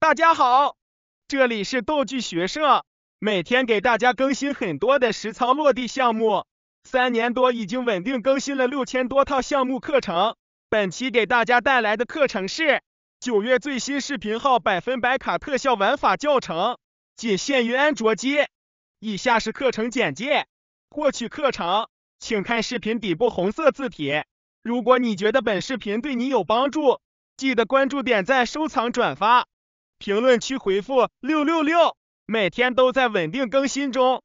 大家好，这里是逗具学社，每天给大家更新很多的实操落地项目，三年多已经稳定更新了六千多套项目课程。本期给大家带来的课程是九月最新视频号百分百卡特效玩法教程，仅限于安卓机。以下是课程简介，获取课程请看视频底部红色字体。如果你觉得本视频对你有帮助，记得关注、点赞、收藏、转发。评论区回复六六六，每天都在稳定更新中。